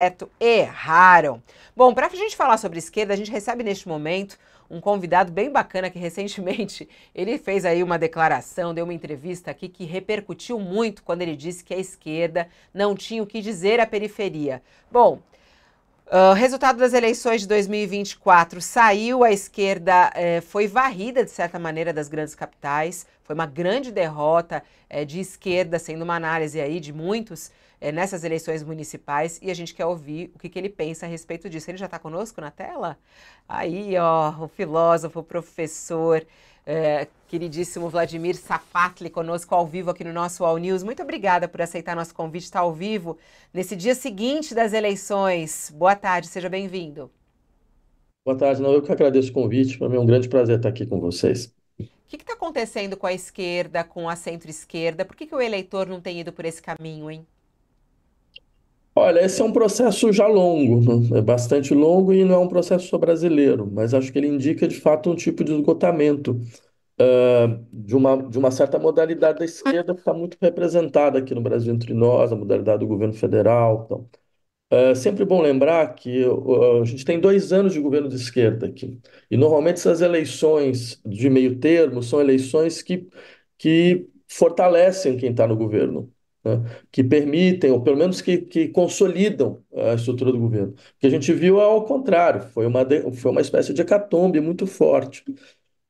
certo, erraram. Bom, para a gente falar sobre esquerda, a gente recebe neste momento um convidado bem bacana que recentemente ele fez aí uma declaração, deu uma entrevista aqui que repercutiu muito quando ele disse que a esquerda não tinha o que dizer à periferia. Bom, Uh, resultado das eleições de 2024 saiu, a esquerda eh, foi varrida, de certa maneira, das grandes capitais. Foi uma grande derrota eh, de esquerda, sendo uma análise aí de muitos é, nessas eleições municipais e a gente quer ouvir o que, que ele pensa a respeito disso. Ele já está conosco na tela? Aí, ó, o filósofo, o professor, é, queridíssimo Vladimir Safatli conosco ao vivo aqui no nosso All News. Muito obrigada por aceitar nosso convite, estar tá ao vivo nesse dia seguinte das eleições. Boa tarde, seja bem-vindo. Boa tarde, não, eu que agradeço o convite, para mim é um grande prazer estar aqui com vocês. O que está acontecendo com a esquerda, com a centro-esquerda? Por que, que o eleitor não tem ido por esse caminho, hein? Olha, esse é um processo já longo, né? é bastante longo e não é um processo só brasileiro, mas acho que ele indica de fato um tipo de esgotamento uh, de uma, de uma certa modalidade da esquerda que está muito representada aqui no Brasil entre nós, a modalidade do governo federal. Então. Uh, sempre bom lembrar que uh, a gente tem dois anos de governo de esquerda aqui, e normalmente essas eleições de meio termo são eleições que, que fortalecem quem está no governo. Né, que permitem, ou pelo menos que, que consolidam a estrutura do governo. O que a gente viu é ao contrário, foi uma, foi uma espécie de hecatombe muito forte.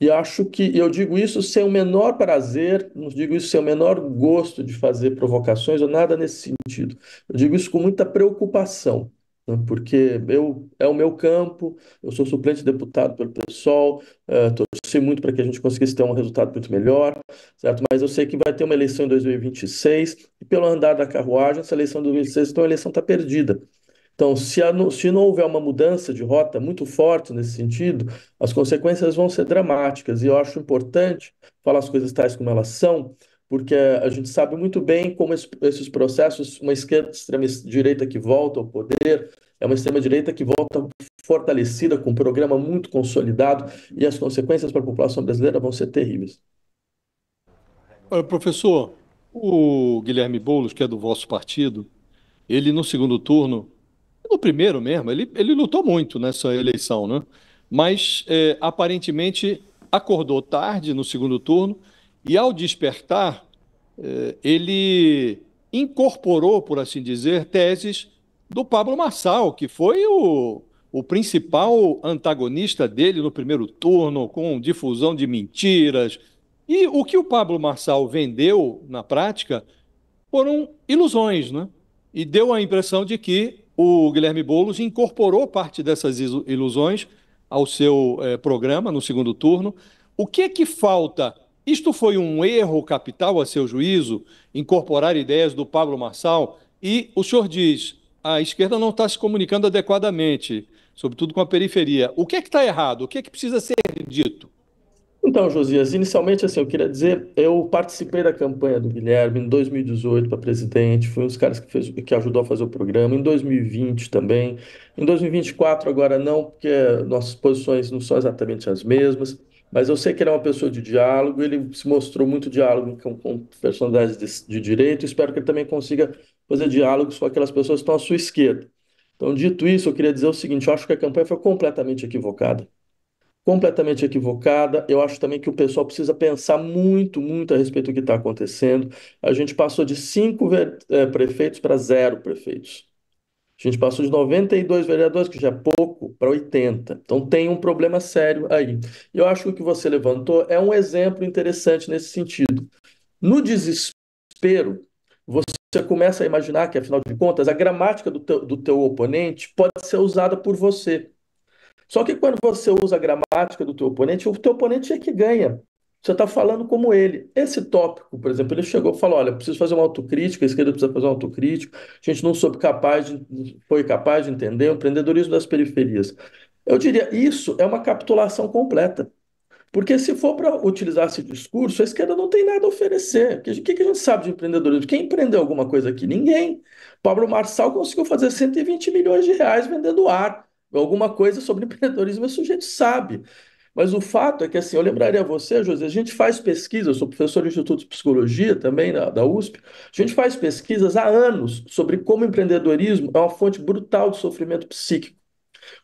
E acho que eu digo isso sem o menor prazer, não digo isso sem o menor gosto de fazer provocações ou nada nesse sentido. Eu digo isso com muita preocupação. Né, porque eu, é o meu campo, eu sou suplente deputado pelo PSOL, uh, eh, torci muito para que a gente conseguisse ter um resultado muito melhor, certo? Mas eu sei que vai ter uma eleição em 2026, e pelo andar da carruagem, essa eleição de 2026, então é a eleição está perdida. Então, se, a, se não houver uma mudança de rota muito forte nesse sentido, as consequências vão ser dramáticas. E eu acho importante falar as coisas tais como elas são, porque a gente sabe muito bem como esses processos, uma esquerda extrema-direita que volta ao poder, é uma extrema-direita que volta fortalecida, com um programa muito consolidado, e as consequências para a população brasileira vão ser terríveis. Olha, professor, o Guilherme Boulos, que é do vosso partido, ele no segundo turno, no primeiro mesmo, ele, ele lutou muito nessa eleição, né? Mas é, aparentemente acordou tarde no segundo turno e ao despertar, eh, ele incorporou, por assim dizer, teses do Pablo Marçal, que foi o, o principal antagonista dele no primeiro turno, com difusão de mentiras. E o que o Pablo Marçal vendeu na prática foram ilusões, né? E deu a impressão de que o Guilherme Boulos incorporou parte dessas ilusões ao seu eh, programa no segundo turno. O que é que falta isto foi um erro capital, a seu juízo, incorporar ideias do Pablo Marçal, e o senhor diz: a esquerda não está se comunicando adequadamente, sobretudo com a periferia. O que é que está errado? O que é que precisa ser dito? Então, Josias, inicialmente, assim, eu queria dizer, eu participei da campanha do Guilherme em 2018 para presidente, fui um dos caras que, fez, que ajudou a fazer o programa, em 2020 também, em 2024 agora não, porque nossas posições não são exatamente as mesmas, mas eu sei que ele é uma pessoa de diálogo, ele se mostrou muito diálogo com, com personalidades de, de direito, espero que ele também consiga fazer diálogos com aquelas pessoas que estão à sua esquerda. Então, dito isso, eu queria dizer o seguinte: eu acho que a campanha foi completamente equivocada. Completamente equivocada. Eu acho também que o pessoal precisa pensar muito, muito a respeito do que está acontecendo. A gente passou de cinco é, prefeitos para zero prefeitos. A gente passou de 92 vereadores, que já é pouco, para 80. Então tem um problema sério aí. Eu acho que o que você levantou é um exemplo interessante nesse sentido. No desespero, você começa a imaginar que, afinal de contas, a gramática do teu, do teu oponente pode ser usada por você. Só que quando você usa a gramática do teu oponente, o teu oponente é que ganha. Você está falando como ele. Esse tópico, por exemplo, ele chegou e falou: olha, preciso fazer uma autocrítica, a esquerda precisa fazer uma autocrítica, a gente não soube capaz de, foi capaz de entender o empreendedorismo das periferias. Eu diria, isso é uma capitulação completa. Porque se for para utilizar esse discurso, a esquerda não tem nada a oferecer. O que, que a gente sabe de empreendedorismo? Quem empreendeu alguma coisa aqui? Ninguém. Pablo Marçal conseguiu fazer 120 milhões de reais vendendo ar. Alguma coisa sobre empreendedorismo esse sujeito sabe. Mas o fato é que, assim, eu lembraria a você, José, a gente faz pesquisas, eu sou professor do Instituto de Psicologia também, na, da USP, a gente faz pesquisas há anos sobre como o empreendedorismo é uma fonte brutal de sofrimento psíquico.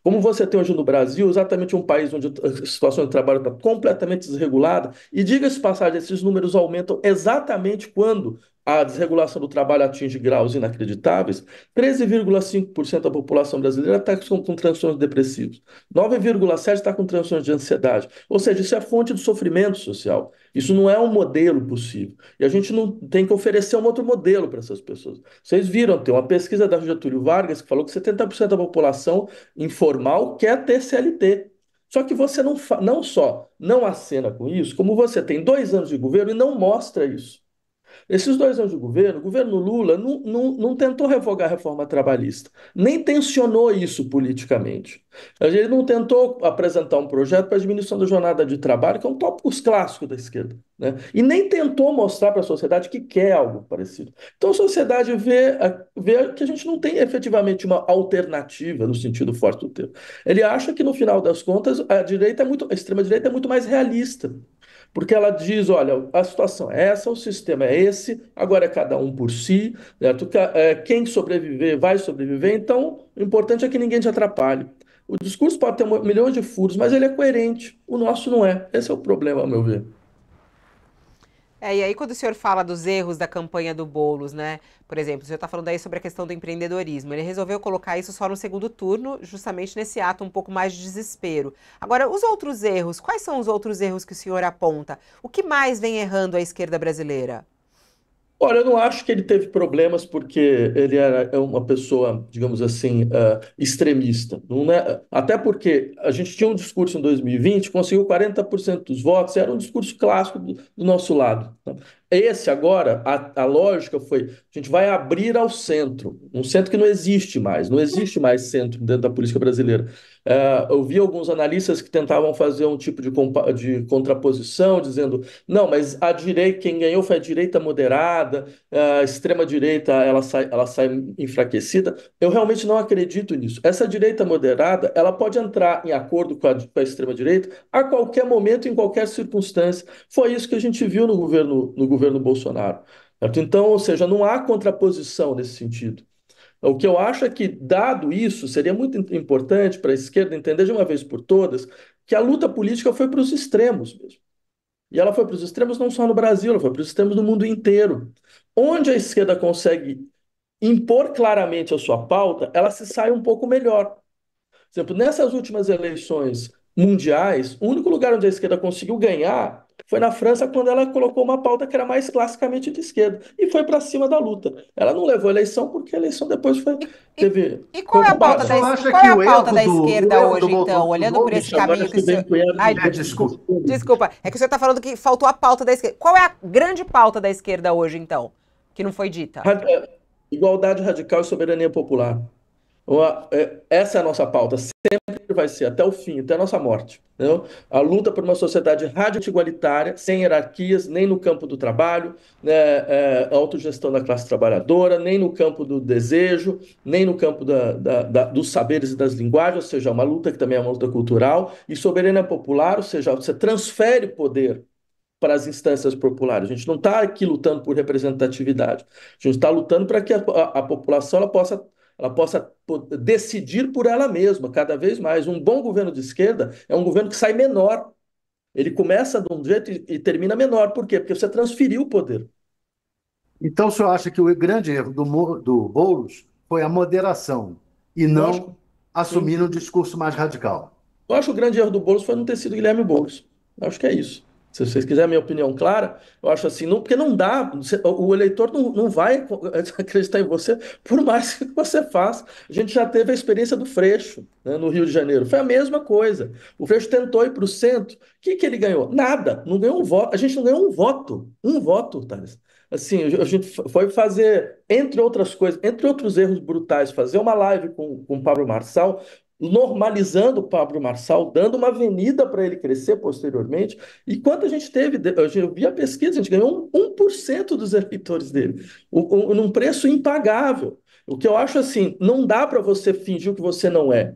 Como você tem hoje no Brasil, exatamente um país onde a situação de trabalho está completamente desregulada, e diga-se passagem, esses números aumentam exatamente quando a desregulação do trabalho atinge graus inacreditáveis, 13,5% da população brasileira está com, com transtornos depressivos, 9,7% está com transtornos de ansiedade. Ou seja, isso é fonte do sofrimento social. Isso não é um modelo possível. E a gente não tem que oferecer um outro modelo para essas pessoas. Vocês viram, tem uma pesquisa da Getúlio Vargas que falou que 70% da população informal quer ter CLT. Só que você não, não só não acena com isso, como você tem dois anos de governo e não mostra isso. Esses dois anos de governo, o governo Lula não, não, não tentou revogar a reforma trabalhista, nem tensionou isso politicamente. Ele não tentou apresentar um projeto para a diminuição da jornada de trabalho, que é um tópico clássico da esquerda. Né? E nem tentou mostrar para a sociedade que quer algo parecido. Então a sociedade vê, vê que a gente não tem efetivamente uma alternativa no sentido forte do termo. Ele acha que, no final das contas, a direita é muito, a extrema-direita é muito mais realista porque ela diz: olha, a situação é essa, o sistema é esse, agora é cada um por si, né? certo? É, quem sobreviver vai sobreviver, então o importante é que ninguém te atrapalhe. O discurso pode ter milhões de furos, mas ele é coerente, o nosso não é. Esse é o problema, a meu ver. É, e aí quando o senhor fala dos erros da campanha do Boulos, né? Por exemplo, o senhor está falando aí sobre a questão do empreendedorismo. Ele resolveu colocar isso só no segundo turno, justamente nesse ato um pouco mais de desespero. Agora, os outros erros, quais são os outros erros que o senhor aponta? O que mais vem errando a esquerda brasileira? Olha, eu não acho que ele teve problemas porque ele era é uma pessoa, digamos assim, uh, extremista. Não é? Até porque a gente tinha um discurso em 2020, conseguiu 40% dos votos, era um discurso clássico do, do nosso lado. Né? Esse agora, a, a lógica foi: a gente vai abrir ao centro, um centro que não existe mais, não existe mais centro dentro da política brasileira. Ah, eu vi alguns analistas que tentavam fazer um tipo de, de contraposição, dizendo: não, mas a direita, quem ganhou foi a direita moderada, ah, a extrema-direita ela sai, ela sai enfraquecida. Eu realmente não acredito nisso. Essa direita moderada ela pode entrar em acordo com a, com a extrema-direita a qualquer momento, em qualquer circunstância. Foi isso que a gente viu no governo, no governo governo Bolsonaro. Certo? Então, ou seja, não há contraposição nesse sentido. O que eu acho é que, dado isso, seria muito importante para a esquerda entender de uma vez por todas que a luta política foi para os extremos mesmo. E ela foi para os extremos não só no Brasil, ela foi para os extremos do mundo inteiro. Onde a esquerda consegue impor claramente a sua pauta, ela se sai um pouco melhor. Por exemplo, nessas últimas eleições mundiais, o único lugar onde a esquerda conseguiu ganhar foi na França quando ela colocou uma pauta que era mais classicamente de esquerda e foi para cima da luta. Ela não levou a eleição porque a eleição depois foi teve. E, e qual é a pauta da, es... qual é a pauta da esquerda do, hoje, do, então? Do, Olhando por esse caminho que Ai, é, desculpa. desculpa. É que você está falando que faltou a pauta da esquerda. Qual é a grande pauta da esquerda hoje, então? Que não foi dita? Igualdade radical e soberania popular. Então, é, essa é a nossa pauta, sempre vai ser, até o fim, até a nossa morte. Entendeu? A luta por uma sociedade igualitária, sem hierarquias, nem no campo do trabalho, né, é, autogestão da classe trabalhadora, nem no campo do desejo, nem no campo da, da, da, dos saberes e das linguagens, ou seja, é uma luta que também é uma luta cultural, e soberana popular, ou seja, você transfere poder para as instâncias populares. A gente não está aqui lutando por representatividade, a gente está lutando para que a, a, a população possa ela possa decidir por ela mesma, cada vez mais. Um bom governo de esquerda é um governo que sai menor. Ele começa de um jeito e, termina menor. Por quê? Porque você transferiu o poder. Então, o senhor acha que o grande erro do, do Boulos foi a moderação e não acho, assumir sim. um discurso mais radical? Eu acho que o grande erro do Boulos foi não ter sido Guilherme Boulos. Eu acho que é isso. Se vocês quiserem minha opinião clara, eu acho assim, não, porque não dá, o eleitor não, não vai acreditar em você, por mais que você faça. A gente já teve a experiência do Freixo, né, no Rio de Janeiro. Foi a mesma coisa. O Freixo tentou ir para o centro. O que, que ele ganhou? Nada. Não ganhou um voto. A gente não ganhou um voto. Um voto, Thales. Assim, a gente foi fazer, entre outras coisas, entre outros erros brutais, fazer uma live com, com o Pablo Marçal, normalizando o Pablo Marçal, dando uma avenida para ele crescer posteriormente. E quanto a gente teve, eu vi a pesquisa, a gente ganhou 1% dos eleitores dele, num preço impagável. O que eu acho assim, não dá para você fingir o que você não é.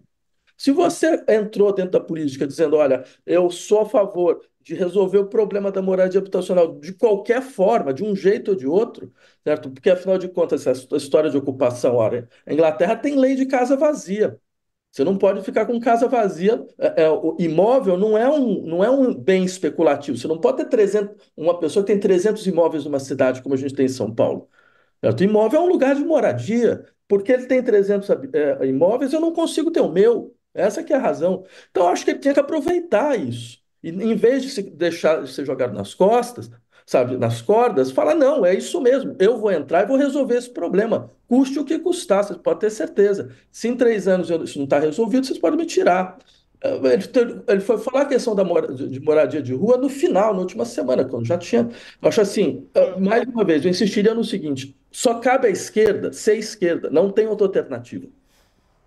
Se você entrou dentro da política dizendo, olha, eu sou a favor de resolver o problema da moradia habitacional de qualquer forma, de um jeito ou de outro, certo? Porque afinal de contas, essa história de ocupação, olha, a Inglaterra tem lei de casa vazia. Você não pode ficar com casa vazia. É, é, o imóvel não é, um, não é um bem especulativo. Você não pode ter 300, uma pessoa que tem 300 imóveis numa cidade, como a gente tem em São Paulo. É, o imóvel é um lugar de moradia. Porque ele tem 300 é, é, imóveis, eu não consigo ter o meu. Essa que é a razão. Então, acho que ele tinha que aproveitar isso. E, em vez de se deixar de ser jogado nas costas, sabe, nas cordas, fala: não, é isso mesmo, eu vou entrar e vou resolver esse problema, custe o que custar, você pode ter certeza. Se em três anos isso não está resolvido, vocês podem me tirar. Eh, ele, foi falar a questão da mora, de moradia de rua no final, na última semana, quando já tinha. Eu acho assim, eh, mais uma vez, eu insistiria no seguinte: só cabe à esquerda ser esquerda, não tem outra alternativa.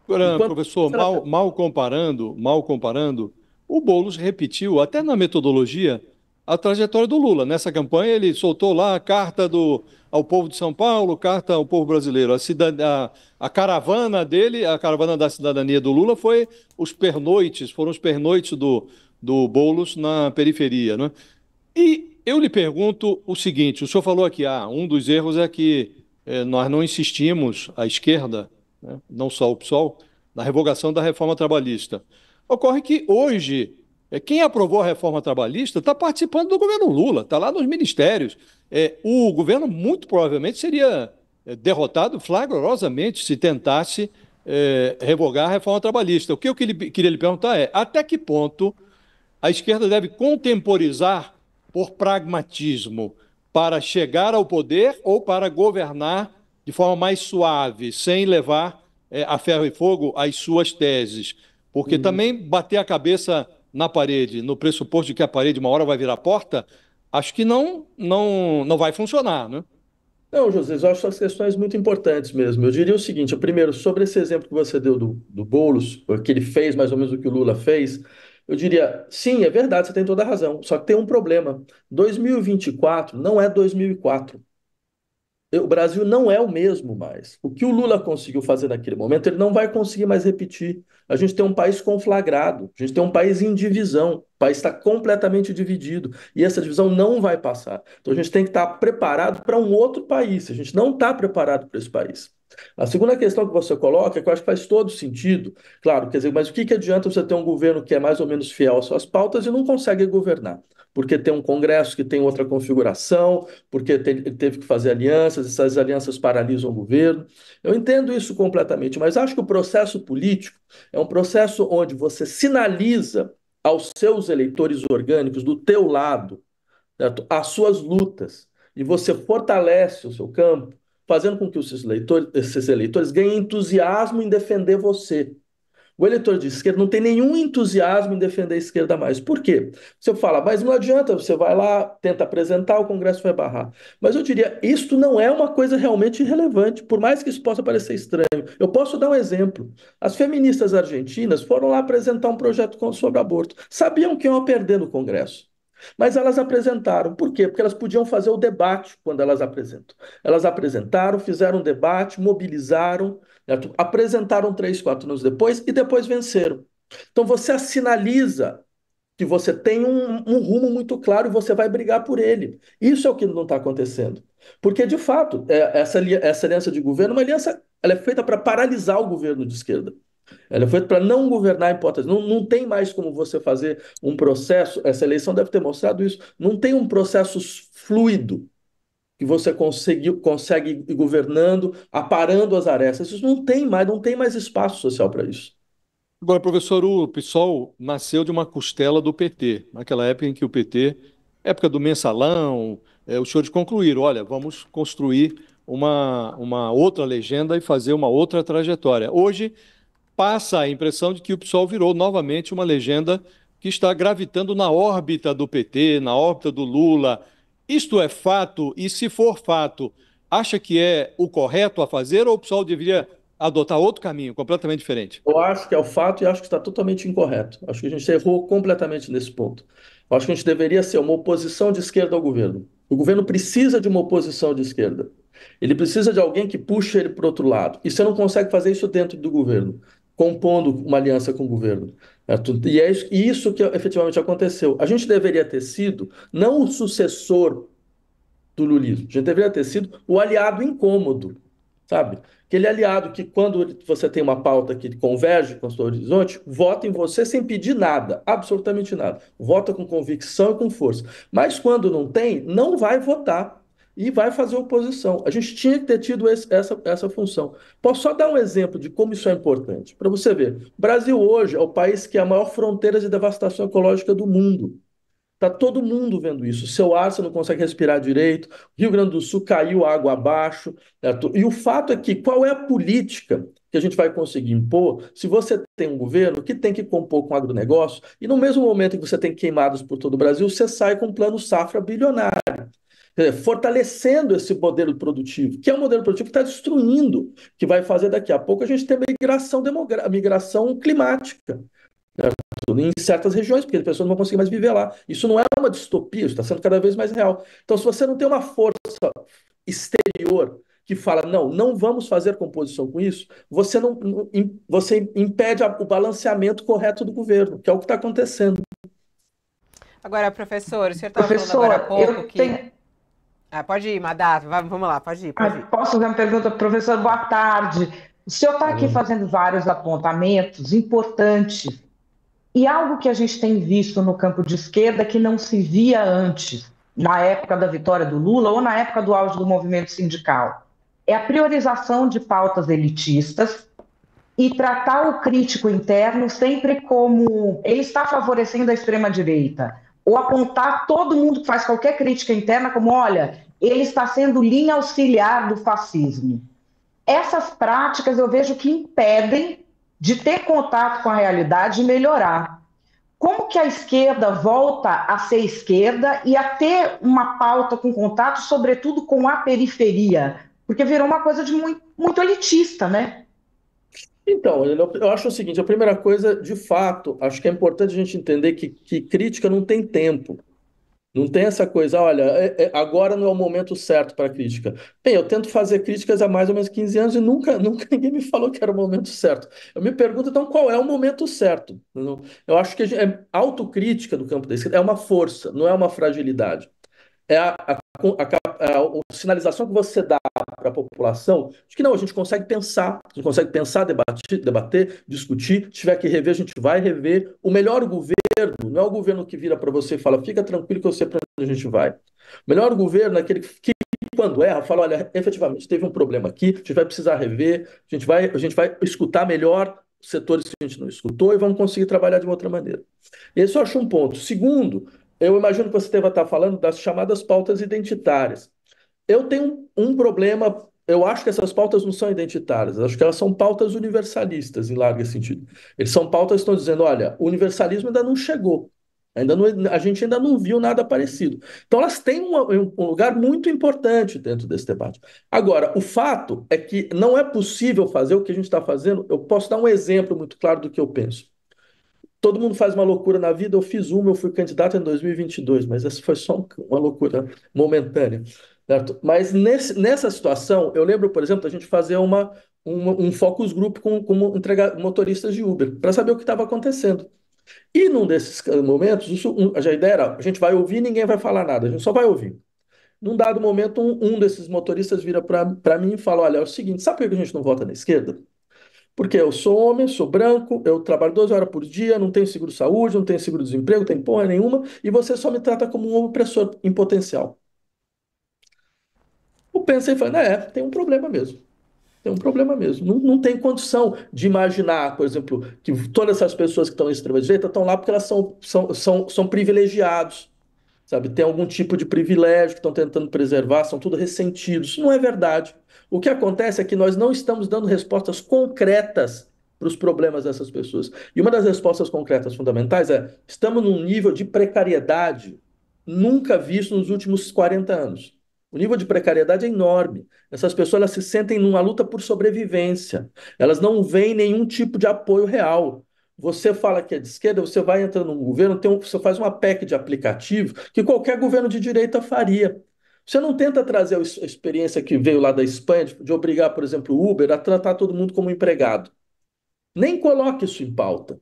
Agora, Enquanto... professor, mal, tá mal comparando, mal comparando, o Boulos repetiu, até na metodologia, a trajetória do Lula. Nessa campanha, ele soltou lá a carta do, ao povo de São Paulo, carta ao povo brasileiro. A, cidad... a, a caravana dele, a caravana da cidadania do Lula, foi os pernoites, foram os pernoites do, do Boulos na periferia. Né? E eu lhe pergunto o seguinte: o senhor falou aqui, ah, um dos erros é que eh, nós não insistimos, a esquerda, né, não só o PSOL, na revogação da reforma trabalhista. Ocorre que hoje é, quem aprovou a reforma trabalhista está participando do governo Lula, está lá nos ministérios. É, o governo, muito provavelmente, seria é, derrotado flagrosamente se tentasse é, revogar a reforma trabalhista. O que eu queria lhe perguntar é: até que ponto a esquerda deve contemporizar por pragmatismo para chegar ao poder ou para governar de forma mais suave, sem levar é, a ferro e fogo as suas teses? Porque uhum. também bater a cabeça na parede, no pressuposto de que a parede uma hora vai virar porta, acho que não, não, não vai funcionar, né? Não, José, eu acho essas questões muito importantes mesmo. Eu diria o seguinte: primeiro, sobre esse exemplo que você deu do, do Boulos, que ele fez mais ou menos o que o Lula fez, eu diria, sim, é verdade, você tem toda a razão. Só que tem um problema. 2024 não é 2004 o Brasil não é o mesmo mais. O que o Lula conseguiu fazer naquele momento, ele não vai conseguir mais repetir. A gente tem um país conflagrado, a gente tem um país em divisão, o país está completamente dividido e essa divisão não vai passar. Então a gente tem que estar preparado para um outro país, a gente não está preparado para esse país. A segunda questão que você coloca, é que eu acho que faz todo sentido, claro, quer dizer, mas o que, que adianta você ter um governo que é mais ou menos fiel às suas pautas e não consegue governar? porque tem um Congresso que tem outra configuração, porque ele teve que fazer alianças, essas alianças paralisam o governo. Eu entendo isso completamente, mas acho que o processo político é um processo onde você sinaliza aos seus eleitores orgânicos do teu lado certo? as suas lutas e você fortalece o seu campo, fazendo com que os seus eleitores, esses eleitores ganhem entusiasmo em defender você. O eleitor de esquerda não tem nenhum entusiasmo em defender a esquerda mais. Por quê? Você fala, mas não adianta, você vai lá, tenta apresentar, o Congresso vai barrar. Mas eu diria, isto não é uma coisa realmente relevante, por mais que isso possa parecer estranho. Eu posso dar um exemplo. As feministas argentinas foram lá apresentar um projeto sobre aborto. Sabiam que iam perder no Congresso. Mas elas apresentaram. Por quê? Porque elas podiam fazer o debate quando elas apresentam. Elas apresentaram, fizeram um debate, mobilizaram, certo? Né, apresentaram três, quatro anos depois e depois venceram. Então você sinaliza que você tem um, um rumo muito claro e você vai brigar por ele. Isso é o que não está acontecendo. Porque, de fato, é, essa, essa aliança de governo é uma aliança ela é feita para paralisar o governo de esquerda. Ela foi para não governar a hipótese. Não, não tem mais como você fazer um processo, essa eleição deve ter mostrado isso, não tem um processo fluido que você consegue, consegue ir governando, aparando as arestas. Isso não tem mais, não tem mais espaço social para isso. Agora, professor, o PSOL nasceu de uma costela do PT, naquela época em que o PT, época do mensalão, é, os senhores concluíram, olha, vamos construir uma, uma outra legenda e fazer uma outra trajetória. Hoje, passa a impressão de que o PSOL virou novamente uma legenda que está gravitando na órbita do PT, na órbita do Lula. Isto é fato, e se for fato, acha que é o correto a fazer ou o PSOL deveria adotar outro caminho completamente diferente? Eu acho que é o fato e acho que está totalmente incorreto. Acho que a gente errou completamente nesse ponto. Eu acho que a gente deveria ser uma oposição de esquerda ao governo. O governo precisa de uma oposição de esquerda. Ele precisa de alguém que puxe ele para outro lado. E você não consegue fazer isso dentro do governo compondo uma aliança com o governo. É, e é isso que efetivamente aconteceu. A gente deveria ter sido não o sucessor do lulismo, a gente deveria ter sido o aliado incômodo, sabe? Aquele aliado que, quando você tem uma pauta que converge com o seu horizonte, vota em você sem pedir nada, absolutamente nada. Vota com convicção e com força. Mas quando não tem, não vai votar e vai fazer oposição. A gente tinha que ter tido esse, essa, essa função. Posso só dar um exemplo de como isso é importante, para você ver. O Brasil hoje é o país que é a maior fronteira de devastação ecológica do mundo. Está todo mundo vendo isso. Seu ar, você não consegue respirar direito. Rio Grande do Sul caiu água abaixo. Certo? Né? E o fato é que qual é a política que a gente vai conseguir impor se você tem um governo que tem que compor com o agronegócio e no mesmo momento que você tem queimados por todo o Brasil, você sai com um plano safra bilionário fortalecendo esse modelo produtivo, que é um modelo produtivo que está destruindo, que vai fazer daqui a pouco a gente ter migração, migração climática certo? Né, em certas regiões, porque as pessoas não vão conseguir mais viver lá. Isso não é uma distopia, isso está sendo cada vez mais real. Então, se você não tem uma força exterior que fala, não, não vamos fazer composição com isso, você, não, você impede o balanceamento correto do governo, que é o que está acontecendo. Agora, professor, o senhor estava falando agora há pouco que... Tenho... Ah, pode ir, Madata, vamos lá, pode ir. Pode ah, ir. posso fazer uma pergunta, professor? Boa tarde. O senhor está aqui uhum. fazendo vários apontamentos importantes e algo que a gente tem visto no campo de esquerda que não se via antes, na época da vitória do Lula ou na época do auge do movimento sindical, é a priorização de pautas elitistas e tratar o crítico interno sempre como ele está favorecendo a extrema-direita ou apontar todo mundo que faz qualquer crítica interna como, olha, ele está sendo linha auxiliar do fascismo. Essas práticas eu vejo que impedem de ter contato com a realidade e melhorar. Como que a esquerda volta a ser esquerda e a ter uma pauta com contato, sobretudo com a periferia? Porque virou uma coisa de muito, muito elitista, né? Então, eu acho o seguinte: a primeira coisa, de fato, acho que é importante a gente entender que, que crítica não tem tempo. Não tem essa coisa, olha, é, é, agora não é o momento certo para crítica. Bem, eu tento fazer críticas há mais ou menos 15 anos e nunca, nunca ninguém me falou que era o momento certo. Eu me pergunto, então, qual é o momento certo? Eu acho que a, gente, é, autocrítica do campo da esquerda é uma força, não é uma fragilidade. É a, a, a, a sinalização que você dá para a população? Acho que não, a gente consegue pensar, a gente consegue pensar, debater, debater discutir. Se tiver que rever, a gente vai rever. O melhor governo não é o governo que vira para você e fala, fica tranquilo que eu sei para onde a gente vai. O melhor governo é aquele que quando erra, fala, olha, efetivamente teve um problema aqui, a gente vai precisar rever, a gente vai, a gente vai escutar melhor setores que a gente não escutou e vamos conseguir trabalhar de uma outra maneira. Esse eu acho um ponto. Segundo, eu imagino que você deva estar falando das chamadas pautas identitárias. Eu tenho um, problema. Eu acho que essas pautas não são identitárias, acho que elas são pautas universalistas, em largo sentido. Eles são pautas que estão dizendo: olha, o universalismo ainda não chegou, ainda não, a gente ainda não viu nada parecido. Então, elas têm um, um lugar muito importante dentro desse debate. Agora, o fato é que não é possível fazer o que a gente está fazendo. Eu posso dar um exemplo muito claro do que eu penso. Todo mundo faz uma loucura na vida. Eu fiz uma, eu fui candidato em 2022, mas essa foi só uma loucura momentânea. Certo? Mas nesse, nessa situação, eu lembro, por exemplo, a gente fazer uma, uma, um focus group com, com entregar, motoristas de Uber, para saber o que estava acontecendo. E num desses momentos, isso, um, a ideia era, a gente vai ouvir, ninguém vai falar nada, a gente só vai ouvir. Num dado momento, um, um desses motoristas vira para mim e fala, olha, é o seguinte, sabe por que a gente não vota na esquerda? Porque eu sou homem, sou branco, eu trabalho 12 horas por dia, não tenho seguro-saúde, não tenho seguro-desemprego, não tenho porra nenhuma, e você só me trata como um opressor em potencial. Eu pensei e falei, é tem um problema mesmo. Tem um problema mesmo. Não, não tem condição de imaginar, por exemplo, que todas essas pessoas que estão em extrema-direita estão lá porque elas são, são, são, são privilegiados, sabe? Tem algum tipo de privilégio que estão tentando preservar, são tudo ressentidos. não é verdade. O que acontece é que nós não estamos dando respostas concretas para os problemas dessas pessoas. E uma das respostas concretas fundamentais é: estamos num nível de precariedade nunca visto nos últimos 40 anos. O nível de precariedade é enorme. Essas pessoas elas se sentem numa luta por sobrevivência. Elas não veem nenhum tipo de apoio real. Você fala que é de esquerda, você vai entrando num governo, um, você faz uma PEC de aplicativo que qualquer governo de direita faria. Você não tenta trazer a experiência que veio lá da Espanha de, de obrigar, por exemplo, o Uber a tratar todo mundo como empregado. Nem coloque isso em pauta.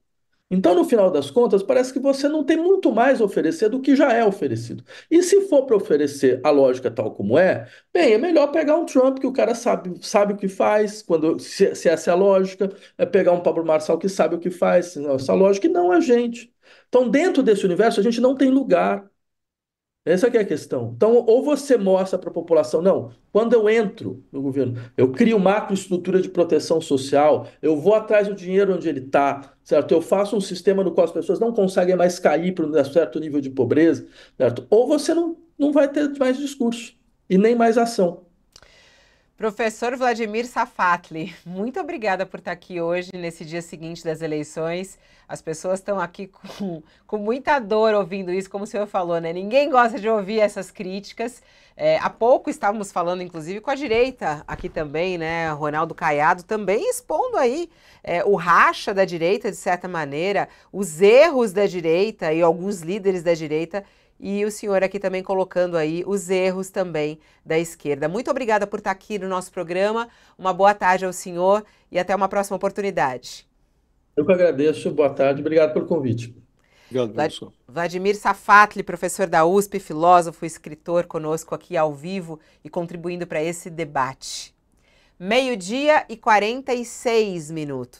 Então, no final das contas, parece que você não tem muito mais a oferecer do que já é oferecido. E se for para oferecer a lógica tal como é, bem, é melhor pegar um Trump que o cara sabe, sabe o que faz, quando se, se essa é a lógica, é pegar um Pablo Marçal que sabe o que faz, se não, essa lógica, e não a gente. Então, dentro desse universo, a gente não tem lugar. Essa é a questão. Então, ou você mostra para a população, não, quando eu entro no governo, eu crio macroestrutura de proteção social, eu vou atrás do dinheiro onde ele está, certo? Eu faço um sistema no qual as pessoas não conseguem mais cair para um certo nível de pobreza, certo? Ou você não, não vai ter mais discurso e nem mais ação. Professor Vladimir Safatli, muito obrigada por estar aqui hoje, nesse dia seguinte das eleições. As pessoas estão aqui com, com muita dor ouvindo isso, como o senhor falou, né? Ninguém gosta de ouvir essas críticas. É, há pouco estávamos falando, inclusive, com a direita aqui também, né? Ronaldo Caiado também expondo aí é, o racha da direita, de certa maneira, os erros da direita e alguns líderes da direita e o senhor aqui também colocando aí os erros também da esquerda. Muito obrigada por estar aqui no nosso programa. Uma boa tarde ao senhor e até uma próxima oportunidade. Eu que agradeço. Boa tarde. Obrigado pelo convite. Obrigado, professor. Vladimir Safatli, professor da USP, filósofo, escritor, conosco aqui ao vivo e contribuindo para esse debate. Meio-dia e 46 minutos.